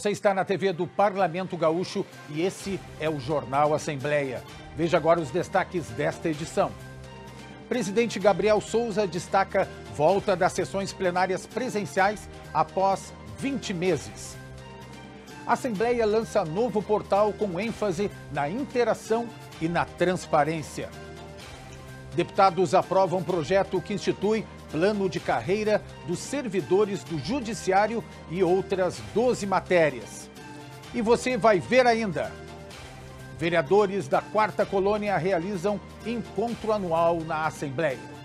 Você está na TV do Parlamento Gaúcho e esse é o Jornal Assembleia. Veja agora os destaques desta edição. Presidente Gabriel Souza destaca volta das sessões plenárias presenciais após 20 meses. A Assembleia lança novo portal com ênfase na interação e na transparência. Deputados aprovam projeto que institui plano de carreira dos servidores do Judiciário e outras 12 matérias. E você vai ver ainda. Vereadores da quarta colônia realizam encontro anual na Assembleia.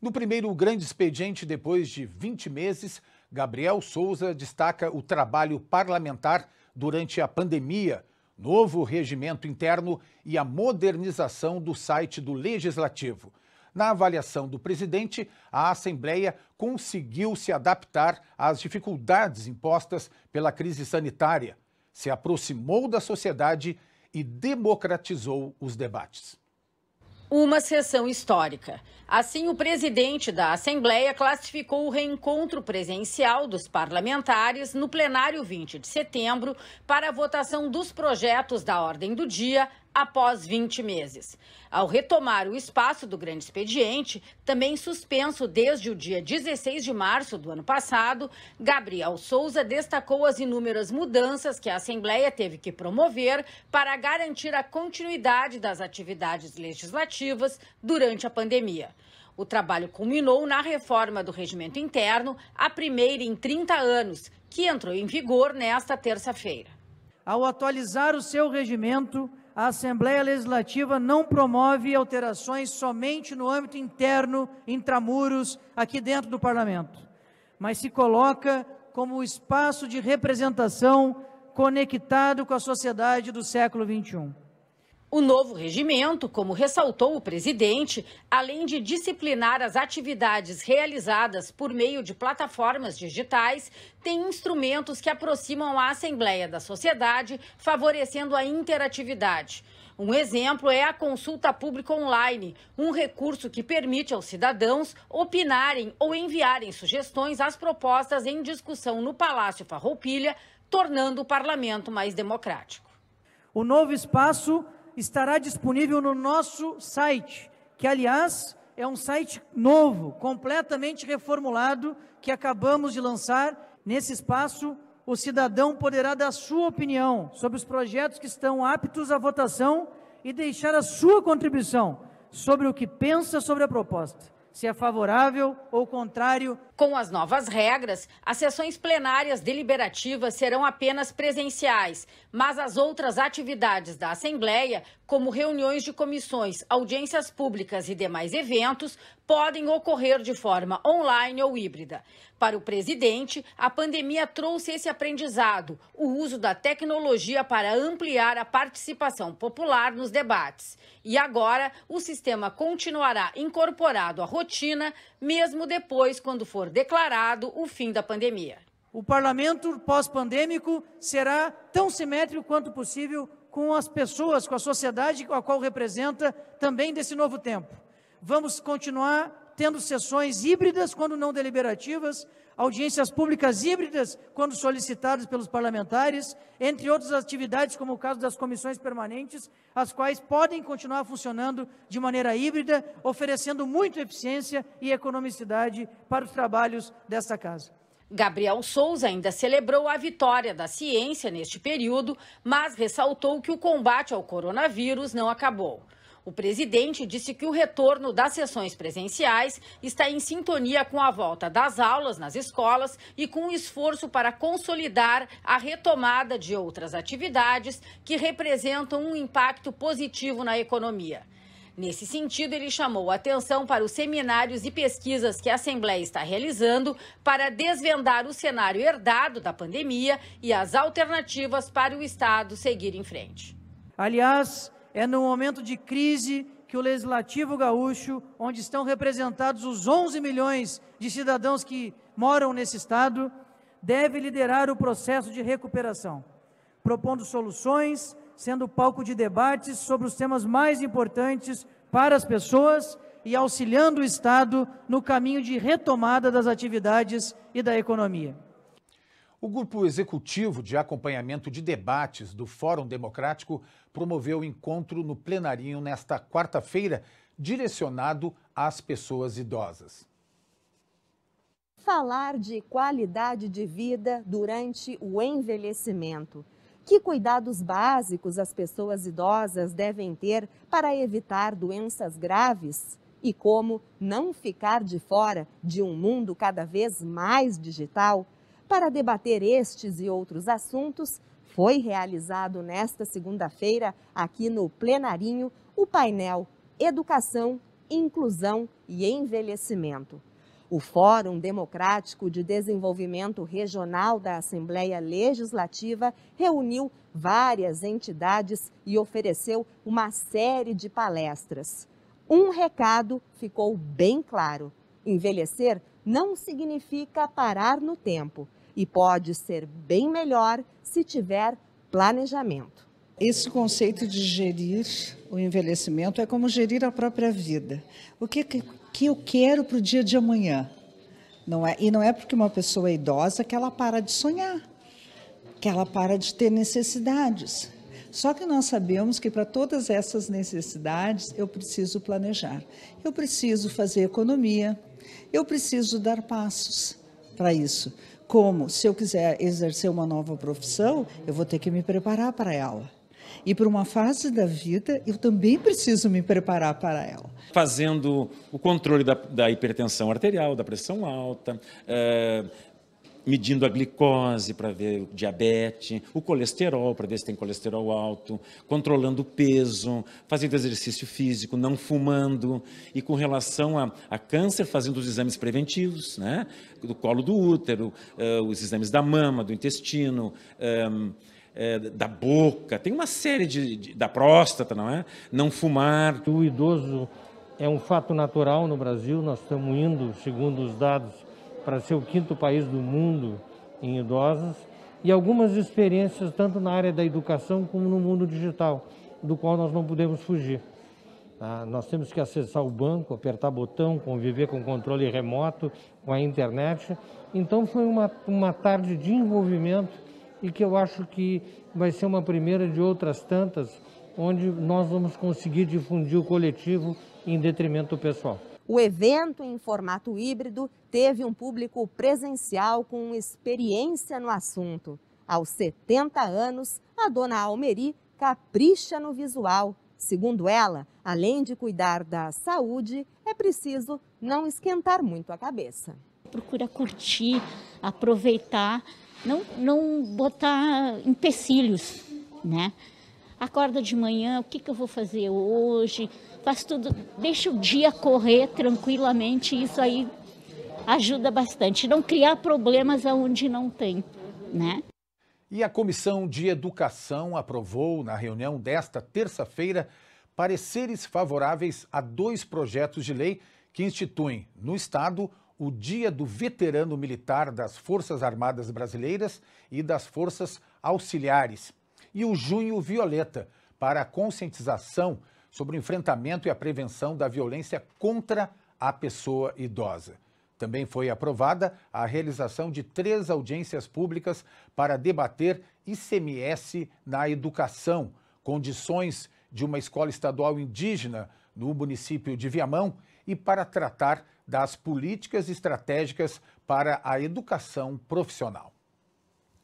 No primeiro grande expediente, depois de 20 meses, Gabriel Souza destaca o trabalho parlamentar durante a pandemia novo regimento interno e a modernização do site do Legislativo. Na avaliação do presidente, a Assembleia conseguiu se adaptar às dificuldades impostas pela crise sanitária, se aproximou da sociedade e democratizou os debates uma sessão histórica. Assim, o presidente da Assembleia classificou o reencontro presencial dos parlamentares no plenário 20 de setembro para a votação dos projetos da ordem do dia após 20 meses. Ao retomar o espaço do grande expediente, também suspenso desde o dia 16 de março do ano passado, Gabriel Souza destacou as inúmeras mudanças que a Assembleia teve que promover para garantir a continuidade das atividades legislativas durante a pandemia. O trabalho culminou na reforma do regimento interno, a primeira em 30 anos, que entrou em vigor nesta terça-feira. Ao atualizar o seu regimento, a Assembleia Legislativa não promove alterações somente no âmbito interno, intramuros, aqui dentro do Parlamento, mas se coloca como espaço de representação conectado com a sociedade do século XXI. O novo regimento, como ressaltou o presidente, além de disciplinar as atividades realizadas por meio de plataformas digitais, tem instrumentos que aproximam a Assembleia da sociedade, favorecendo a interatividade. Um exemplo é a consulta pública online, um recurso que permite aos cidadãos opinarem ou enviarem sugestões às propostas em discussão no Palácio Farroupilha, tornando o parlamento mais democrático. O novo espaço estará disponível no nosso site, que aliás é um site novo, completamente reformulado, que acabamos de lançar. Nesse espaço, o cidadão poderá dar sua opinião sobre os projetos que estão aptos à votação e deixar a sua contribuição sobre o que pensa sobre a proposta se é favorável ou contrário. Com as novas regras, as sessões plenárias deliberativas serão apenas presenciais, mas as outras atividades da Assembleia como reuniões de comissões, audiências públicas e demais eventos, podem ocorrer de forma online ou híbrida. Para o presidente, a pandemia trouxe esse aprendizado, o uso da tecnologia para ampliar a participação popular nos debates. E agora, o sistema continuará incorporado à rotina, mesmo depois, quando for declarado o fim da pandemia. O parlamento pós-pandêmico será tão simétrico quanto possível com as pessoas, com a sociedade a qual representa também desse novo tempo. Vamos continuar tendo sessões híbridas quando não deliberativas, audiências públicas híbridas quando solicitadas pelos parlamentares, entre outras atividades, como o caso das comissões permanentes, as quais podem continuar funcionando de maneira híbrida, oferecendo muita eficiência e economicidade para os trabalhos desta casa. Gabriel Souza ainda celebrou a vitória da ciência neste período, mas ressaltou que o combate ao coronavírus não acabou. O presidente disse que o retorno das sessões presenciais está em sintonia com a volta das aulas nas escolas e com o esforço para consolidar a retomada de outras atividades que representam um impacto positivo na economia. Nesse sentido, ele chamou atenção para os seminários e pesquisas que a Assembleia está realizando para desvendar o cenário herdado da pandemia e as alternativas para o Estado seguir em frente. Aliás, é no momento de crise que o Legislativo Gaúcho, onde estão representados os 11 milhões de cidadãos que moram nesse Estado, deve liderar o processo de recuperação, propondo soluções sendo palco de debates sobre os temas mais importantes para as pessoas e auxiliando o Estado no caminho de retomada das atividades e da economia. O Grupo Executivo de Acompanhamento de Debates do Fórum Democrático promoveu o encontro no plenarinho nesta quarta-feira, direcionado às pessoas idosas. Falar de qualidade de vida durante o envelhecimento. Que cuidados básicos as pessoas idosas devem ter para evitar doenças graves? E como não ficar de fora de um mundo cada vez mais digital? Para debater estes e outros assuntos, foi realizado nesta segunda-feira, aqui no Plenarinho, o painel Educação, Inclusão e Envelhecimento. O Fórum Democrático de Desenvolvimento Regional da Assembleia Legislativa reuniu várias entidades e ofereceu uma série de palestras. Um recado ficou bem claro: envelhecer não significa parar no tempo e pode ser bem melhor se tiver planejamento. Esse conceito de gerir o envelhecimento é como gerir a própria vida. O que, que eu quero para o dia de amanhã. Não é, e não é porque uma pessoa é idosa que ela para de sonhar, que ela para de ter necessidades. Só que nós sabemos que para todas essas necessidades eu preciso planejar, eu preciso fazer economia, eu preciso dar passos para isso. Como se eu quiser exercer uma nova profissão, eu vou ter que me preparar para ela. E para uma fase da vida, eu também preciso me preparar para ela. Fazendo o controle da, da hipertensão arterial, da pressão alta, é, medindo a glicose para ver o diabetes, o colesterol para ver se tem colesterol alto, controlando o peso, fazendo exercício físico, não fumando e com relação a, a câncer, fazendo os exames preventivos, né? Do colo do útero, eh, os exames da mama, do intestino. Eh, é, da boca, tem uma série de, de, da próstata, não é? Não fumar. O idoso é um fato natural no Brasil, nós estamos indo, segundo os dados, para ser o quinto país do mundo em idosos e algumas experiências tanto na área da educação como no mundo digital, do qual nós não podemos fugir. Ah, nós temos que acessar o banco, apertar botão, conviver com controle remoto, com a internet. Então foi uma, uma tarde de envolvimento e que eu acho que vai ser uma primeira de outras tantas, onde nós vamos conseguir difundir o coletivo em detrimento do pessoal. O evento em formato híbrido teve um público presencial com experiência no assunto. Aos 70 anos, a dona Almeri capricha no visual. Segundo ela, além de cuidar da saúde, é preciso não esquentar muito a cabeça. Procura curtir, aproveitar não, não botar empecilhos, né? Acorda de manhã, o que, que eu vou fazer hoje? Faz tudo, deixa o dia correr tranquilamente, isso aí ajuda bastante. Não criar problemas aonde não tem, né? E a Comissão de Educação aprovou, na reunião desta terça-feira, pareceres favoráveis a dois projetos de lei que instituem no Estado o Dia do Veterano Militar das Forças Armadas Brasileiras e das Forças Auxiliares, e o Junho Violeta, para a conscientização sobre o enfrentamento e a prevenção da violência contra a pessoa idosa. Também foi aprovada a realização de três audiências públicas para debater ICMS na educação, condições de uma escola estadual indígena no município de Viamão e para tratar das políticas estratégicas para a educação profissional.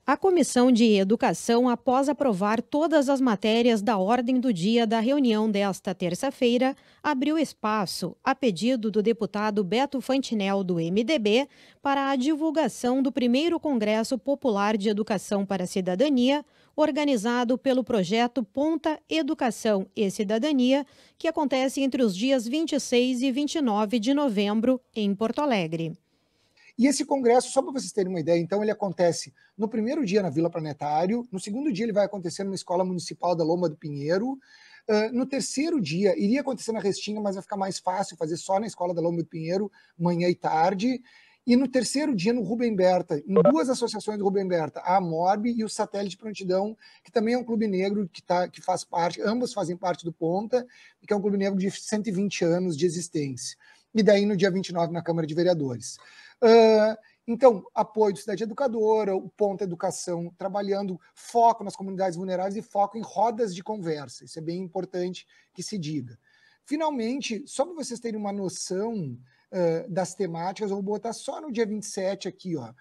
A Comissão de Educação, após aprovar todas as matérias da ordem do dia da reunião desta terça-feira, abriu espaço, a pedido do deputado Beto Fantinel, do MDB, para a divulgação do primeiro Congresso Popular de Educação para a Cidadania, organizado pelo projeto Ponta Educação e Cidadania, que acontece entre os dias 26 e 29 de novembro, em Porto Alegre. E esse congresso, só para vocês terem uma ideia, então ele acontece no primeiro dia na Vila Planetário, no segundo dia ele vai acontecer numa escola municipal da Loma do Pinheiro, Uh, no terceiro dia, iria acontecer na Restinga, mas vai ficar mais fácil fazer só na escola da Lomba do Pinheiro, manhã e tarde. E no terceiro dia, no Rubem Berta, em duas associações do Rubem Berta, a Amorb e o Satélite Prontidão, que também é um clube negro que, tá, que faz parte, ambos fazem parte do Ponta, que é um clube negro de 120 anos de existência e daí no dia 29 na Câmara de Vereadores. Uh, então, apoio da Cidade Educadora, o Ponto Educação trabalhando, foco nas comunidades vulneráveis e foco em rodas de conversa. Isso é bem importante que se diga. Finalmente, só para vocês terem uma noção uh, das temáticas, eu vou botar só no dia 27 aqui, ó,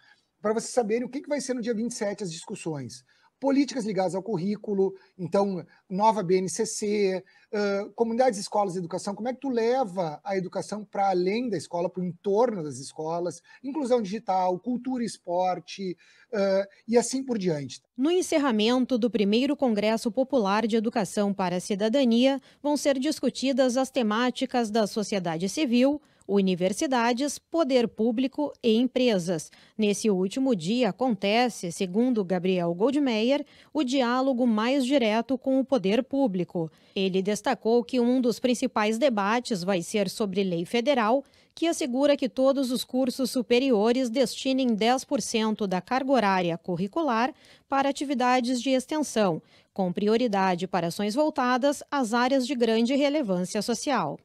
para vocês saberem o que, que vai ser no dia 27 as discussões políticas ligadas ao currículo, então, nova BNCC, uh, comunidades, escolas e educação, como é que tu leva a educação para além da escola, para o entorno das escolas, inclusão digital, cultura e esporte, uh, e assim por diante. No encerramento do primeiro Congresso Popular de Educação para a Cidadania, vão ser discutidas as temáticas da sociedade civil, universidades, poder público e empresas. Nesse último dia acontece, segundo Gabriel Goldmeier, o diálogo mais direto com o poder público. Ele destacou que um dos principais debates vai ser sobre lei federal, que assegura que todos os cursos superiores destinem 10% da carga horária curricular para atividades de extensão, com prioridade para ações voltadas às áreas de grande relevância social.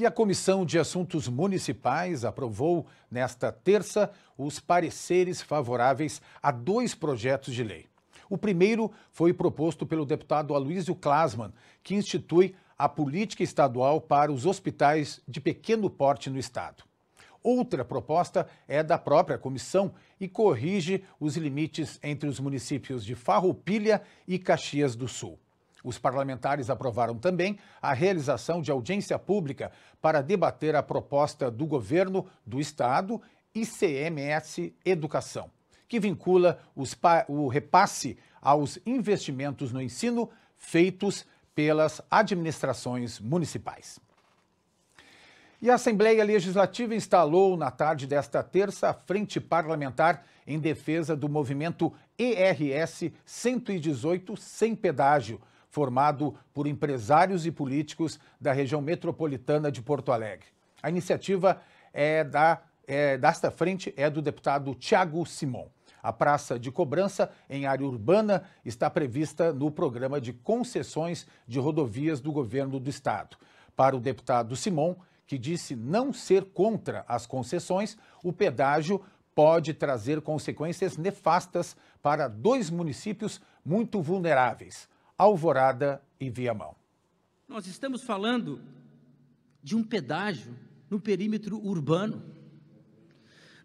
E a Comissão de Assuntos Municipais aprovou, nesta terça, os pareceres favoráveis a dois projetos de lei. O primeiro foi proposto pelo deputado Aloysio Klasman, que institui a política estadual para os hospitais de pequeno porte no Estado. Outra proposta é da própria comissão e corrige os limites entre os municípios de Farroupilha e Caxias do Sul. Os parlamentares aprovaram também a realização de audiência pública para debater a proposta do governo do estado ICMS Educação, que vincula o repasse aos investimentos no ensino feitos pelas administrações municipais. E a Assembleia Legislativa instalou na tarde desta terça a Frente Parlamentar em defesa do movimento ERS 118 sem pedágio, formado por empresários e políticos da região metropolitana de Porto Alegre. A iniciativa é da, é, desta frente é do deputado Tiago Simon. A praça de cobrança em área urbana está prevista no programa de concessões de rodovias do governo do estado. Para o deputado Simon, que disse não ser contra as concessões, o pedágio pode trazer consequências nefastas para dois municípios muito vulneráveis. Alvorada e Viamão. Nós estamos falando de um pedágio no perímetro urbano.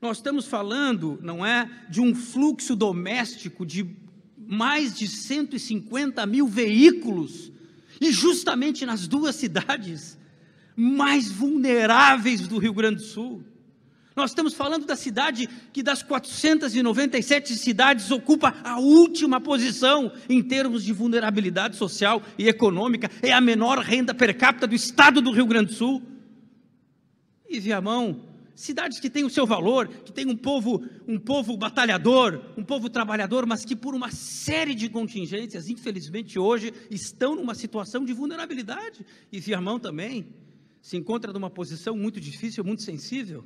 Nós estamos falando, não é, de um fluxo doméstico de mais de 150 mil veículos, e justamente nas duas cidades mais vulneráveis do Rio Grande do Sul. Nós estamos falando da cidade que das 497 cidades ocupa a última posição em termos de vulnerabilidade social e econômica, é a menor renda per capita do estado do Rio Grande do Sul. E Viamão, cidades que têm o seu valor, que têm um povo, um povo batalhador, um povo trabalhador, mas que por uma série de contingências, infelizmente hoje, estão numa situação de vulnerabilidade. E Viamão também se encontra numa posição muito difícil, muito sensível.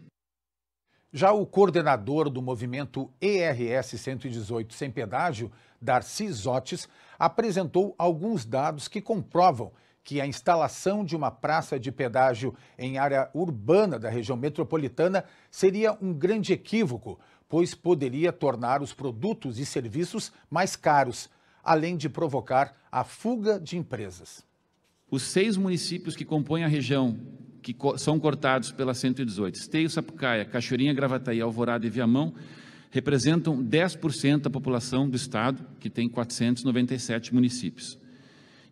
Já o coordenador do movimento ERS 118 sem pedágio, Darcy Zotes, apresentou alguns dados que comprovam que a instalação de uma praça de pedágio em área urbana da região metropolitana seria um grande equívoco, pois poderia tornar os produtos e serviços mais caros, além de provocar a fuga de empresas os seis municípios que compõem a região que co são cortados pela 118, Esteio, Sapucaia, Cachoeirinha, Gravataí, Alvorada e Viamão, representam 10% da população do estado, que tem 497 municípios.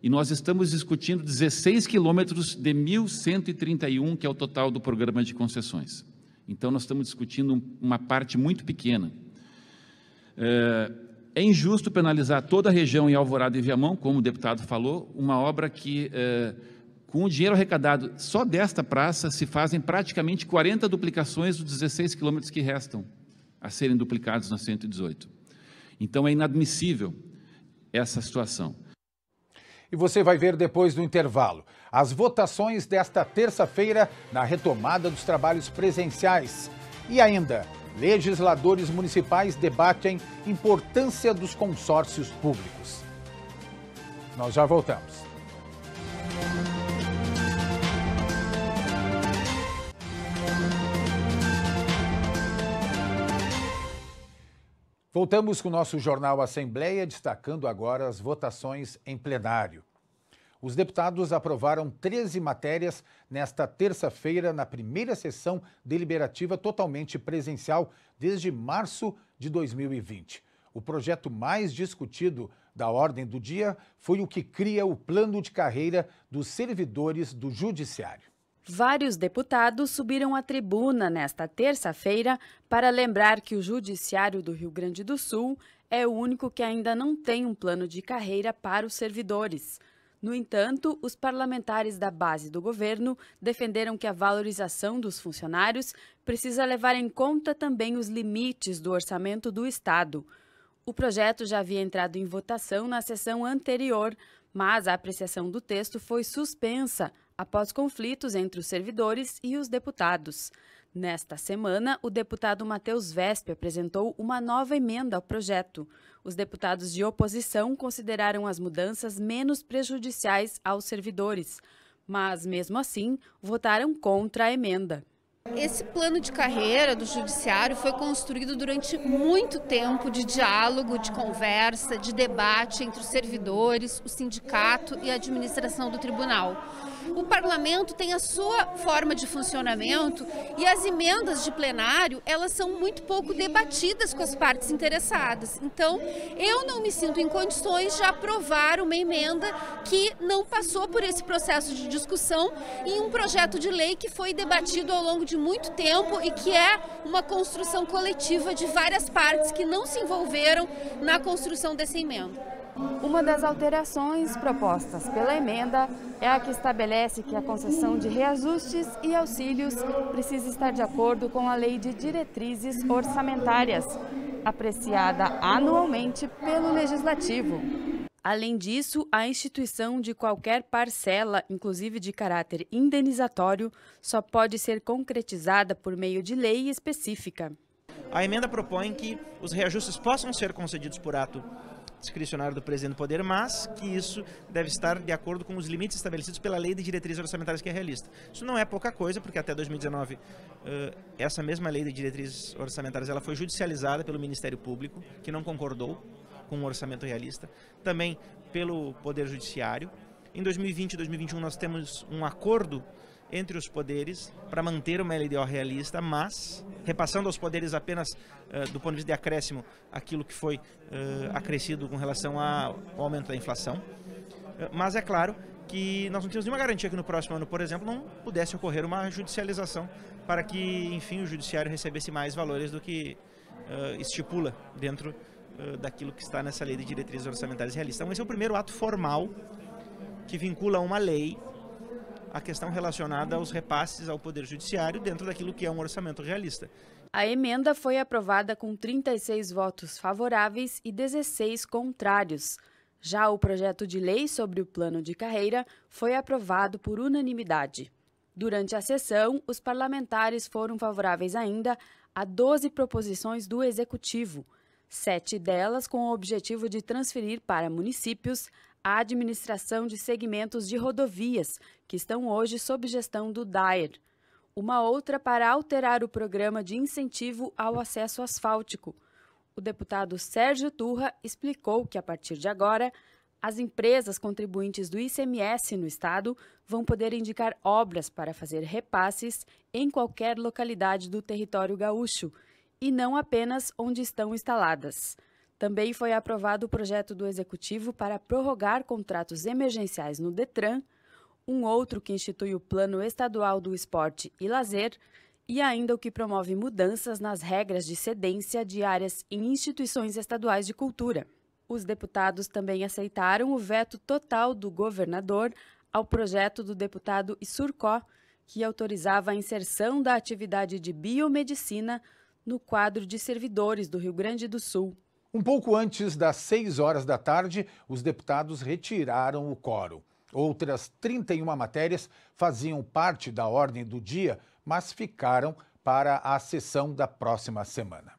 E nós estamos discutindo 16 quilômetros de 1.131, que é o total do programa de concessões. Então, nós estamos discutindo uma parte muito pequena. É, é injusto penalizar toda a região em Alvorada e Viamão, como o deputado falou, uma obra que, eh, com o dinheiro arrecadado só desta praça, se fazem praticamente 40 duplicações dos 16 quilômetros que restam a serem duplicados na 118. Então é inadmissível essa situação. E você vai ver depois do intervalo as votações desta terça-feira na retomada dos trabalhos presenciais. E ainda, Legisladores municipais debatem importância dos consórcios públicos. Nós já voltamos. Voltamos com o nosso jornal Assembleia, destacando agora as votações em plenário. Os deputados aprovaram 13 matérias nesta terça-feira, na primeira sessão deliberativa totalmente presencial desde março de 2020. O projeto mais discutido da ordem do dia foi o que cria o plano de carreira dos servidores do Judiciário. Vários deputados subiram à tribuna nesta terça-feira para lembrar que o Judiciário do Rio Grande do Sul é o único que ainda não tem um plano de carreira para os servidores. No entanto, os parlamentares da base do governo defenderam que a valorização dos funcionários precisa levar em conta também os limites do orçamento do Estado. O projeto já havia entrado em votação na sessão anterior, mas a apreciação do texto foi suspensa após conflitos entre os servidores e os deputados. Nesta semana, o deputado Matheus Vespe apresentou uma nova emenda ao projeto. Os deputados de oposição consideraram as mudanças menos prejudiciais aos servidores, mas, mesmo assim, votaram contra a emenda. Esse plano de carreira do judiciário foi construído durante muito tempo de diálogo, de conversa, de debate entre os servidores, o sindicato e a administração do tribunal o parlamento tem a sua forma de funcionamento e as emendas de plenário, elas são muito pouco debatidas com as partes interessadas. Então, eu não me sinto em condições de aprovar uma emenda que não passou por esse processo de discussão em um projeto de lei que foi debatido ao longo de muito tempo e que é uma construção coletiva de várias partes que não se envolveram na construção dessa emenda. Uma das alterações propostas pela emenda é a que estabelece que a concessão de reajustes e auxílios precisa estar de acordo com a Lei de Diretrizes Orçamentárias, apreciada anualmente pelo Legislativo. Além disso, a instituição de qualquer parcela, inclusive de caráter indenizatório, só pode ser concretizada por meio de lei específica. A emenda propõe que os reajustes possam ser concedidos por ato discricionário do presidente do poder, mas que isso deve estar de acordo com os limites estabelecidos pela lei de diretrizes orçamentárias que é realista. Isso não é pouca coisa, porque até 2019 uh, eh, essa mesma lei de diretrizes orçamentárias ela foi judicializada pelo Ministério Público, que não concordou com um orçamento realista, também pelo Poder Judiciário. Em 2020 e 2021 nós temos um acordo entre os poderes para manter uma LDO realista, mas repassando aos poderes apenas uh, do ponto de vista de acréscimo aquilo que foi uh, acrescido com relação ao aumento da inflação. Uh, mas é claro que nós não temos nenhuma garantia que no próximo ano, por exemplo, não pudesse ocorrer uma judicialização para que, enfim, o judiciário recebesse mais valores do que estipula dentro daquilo que está nessa lei de diretrizes orçamentárias realistas. Então, esse é o primeiro ato formal que vincula uma lei a questão relacionada aos repasses ao Poder Judiciário dentro daquilo que é um orçamento realista. A emenda foi aprovada com 36 votos favoráveis e 16 contrários. Já o projeto de lei sobre o plano de carreira foi aprovado por unanimidade. Durante a sessão, os parlamentares foram favoráveis ainda a 12 proposições do Executivo, sete delas com o objetivo de transferir para municípios a administração de segmentos de rodovias, que estão hoje sob gestão do DAER. Uma outra para alterar o programa de incentivo ao acesso asfáltico. O deputado Sérgio Turra explicou que, a partir de agora, as empresas contribuintes do ICMS no estado vão poder indicar obras para fazer repasses em qualquer localidade do território gaúcho e não apenas onde estão instaladas. Também foi aprovado o projeto do Executivo para prorrogar contratos emergenciais no Detran, um outro que institui o Plano Estadual do Esporte e Lazer, e ainda o que promove mudanças nas regras de cedência de áreas em instituições estaduais de cultura. Os deputados também aceitaram o veto total do governador ao projeto do deputado Isurcó, que autorizava a inserção da atividade de biomedicina no quadro de servidores do Rio Grande do Sul um pouco antes das 6 horas da tarde, os deputados retiraram o coro. Outras 31 matérias faziam parte da ordem do dia, mas ficaram para a sessão da próxima semana.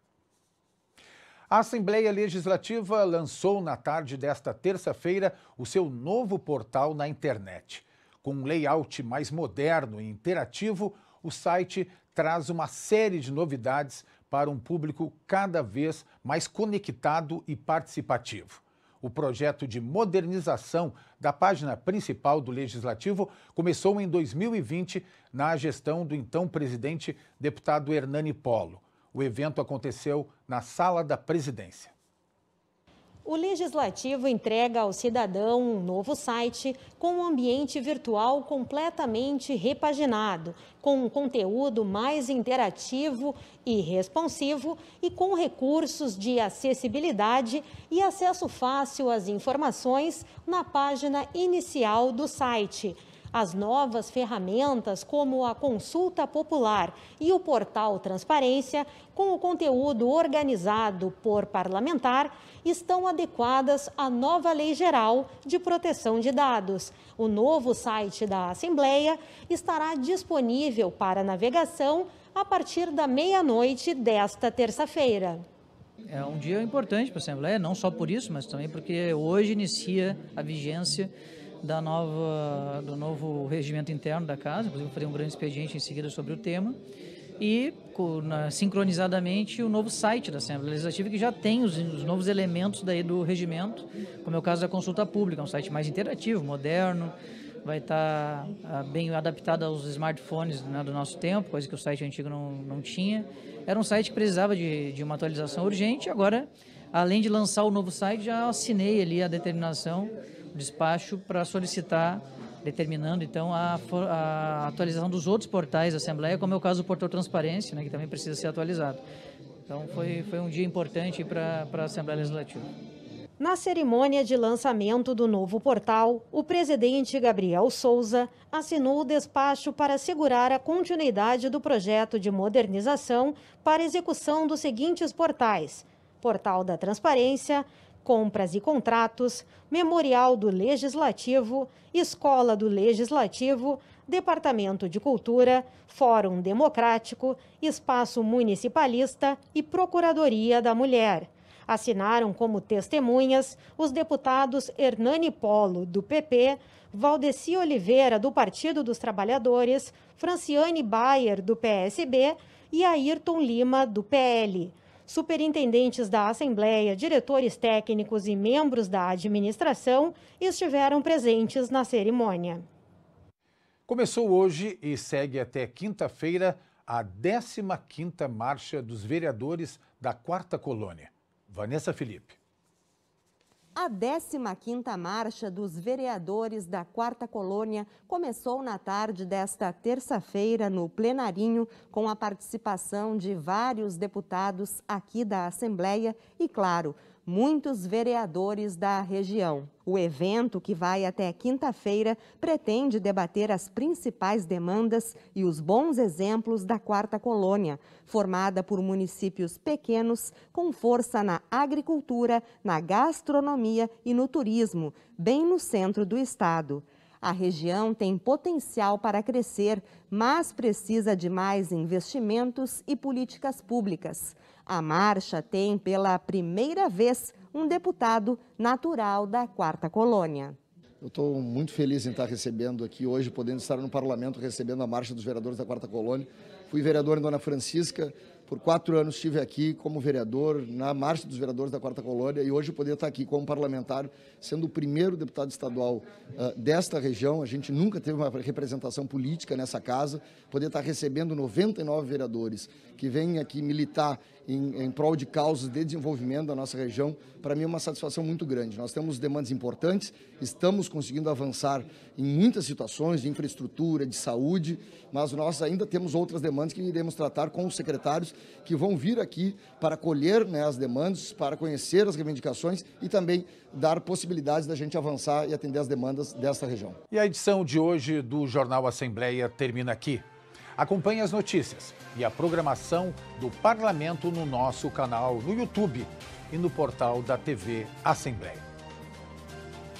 A Assembleia Legislativa lançou na tarde desta terça-feira o seu novo portal na internet. Com um layout mais moderno e interativo, o site traz uma série de novidades para um público cada vez mais conectado e participativo. O projeto de modernização da página principal do Legislativo começou em 2020 na gestão do então presidente deputado Hernani Polo. O evento aconteceu na Sala da Presidência. O Legislativo entrega ao cidadão um novo site com um ambiente virtual completamente repaginado, com um conteúdo mais interativo e responsivo e com recursos de acessibilidade e acesso fácil às informações na página inicial do site as novas ferramentas, como a consulta popular e o portal Transparência, com o conteúdo organizado por parlamentar, estão adequadas à nova Lei Geral de Proteção de Dados. O novo site da Assembleia estará disponível para navegação a partir da meia-noite desta terça-feira. É um dia importante para a Assembleia, não só por isso, mas também porque hoje inicia a vigência da nova, do novo regimento interno da casa, inclusive fazer um grande expediente em seguida sobre o tema, e sincronizadamente o novo site da Assembleia Legislativa, que já tem os, os novos elementos daí do regimento, como é o caso da consulta pública, é um site mais interativo, moderno, vai estar tá, ah, bem adaptado aos smartphones né, do nosso tempo, coisa que o site antigo não, não tinha. Era um site que precisava de, de uma atualização urgente, agora, além de lançar o novo site, já assinei ali a determinação despacho para solicitar, determinando então a, a, atualização dos outros portais da Assembleia, como é o caso do portal Transparência, né, que também precisa ser atualizado. Então foi, foi um dia importante para a Assembleia Legislativa. Na cerimônia de lançamento do novo portal, o presidente Gabriel Souza assinou o despacho para assegurar a continuidade do projeto de modernização para execução dos seguintes portais: Portal da Transparência, Compras e Contratos, Memorial do Legislativo, Escola do Legislativo, Departamento de Cultura, Fórum Democrático, Espaço Municipalista e Procuradoria da Mulher. Assinaram como testemunhas os deputados Hernani Polo, do PP, Valdeci Oliveira, do Partido dos Trabalhadores, Franciane Bayer, do PSB e Ayrton Lima, do PL superintendentes da Assembleia, diretores técnicos e membros da administração estiveram presentes na cerimônia. Começou hoje e segue até quinta-feira a 15ª Marcha dos Vereadores da Quarta Colônia. Vanessa Felipe. A 15ª Marcha dos Vereadores da Quarta Colônia começou na tarde desta terça-feira no plenarinho com a participação de vários deputados aqui da Assembleia e, claro, muitos vereadores da região. O evento, que vai até quinta-feira, pretende debater as principais demandas e os bons exemplos da quarta colônia, formada por municípios pequenos com força na agricultura, na gastronomia e no turismo, bem no centro do estado. A região tem potencial para crescer, mas precisa de mais investimentos e políticas públicas. A marcha tem pela primeira vez um deputado natural da quarta colônia. Eu estou muito feliz em estar recebendo aqui hoje, podendo estar no parlamento recebendo a marcha dos vereadores da quarta colônia. Fui vereador em Dona Francisca, por quatro anos estive aqui como vereador, na marcha dos vereadores da Quarta Colônia, e hoje poder estar aqui como parlamentar, sendo o primeiro deputado estadual uh, desta região. A gente nunca teve uma representação política nessa casa. Poder estar recebendo 99 vereadores que vêm aqui militar em, em prol de causas de desenvolvimento da nossa região, para mim é uma satisfação muito grande. Nós temos demandas importantes, estamos conseguindo avançar em muitas situações de infraestrutura, de saúde, mas nós ainda temos outras demandas que iremos tratar com os secretários que vão vir aqui para colher né, as demandas, para conhecer as reivindicações e também dar possibilidades da gente avançar e atender as demandas desta região. E a edição de hoje do Jornal Assembleia termina aqui. Acompanhe as notícias e a programação do Parlamento no nosso canal no YouTube e no portal da TV Assembleia.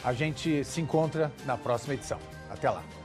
A gente se encontra na próxima edição. Até lá!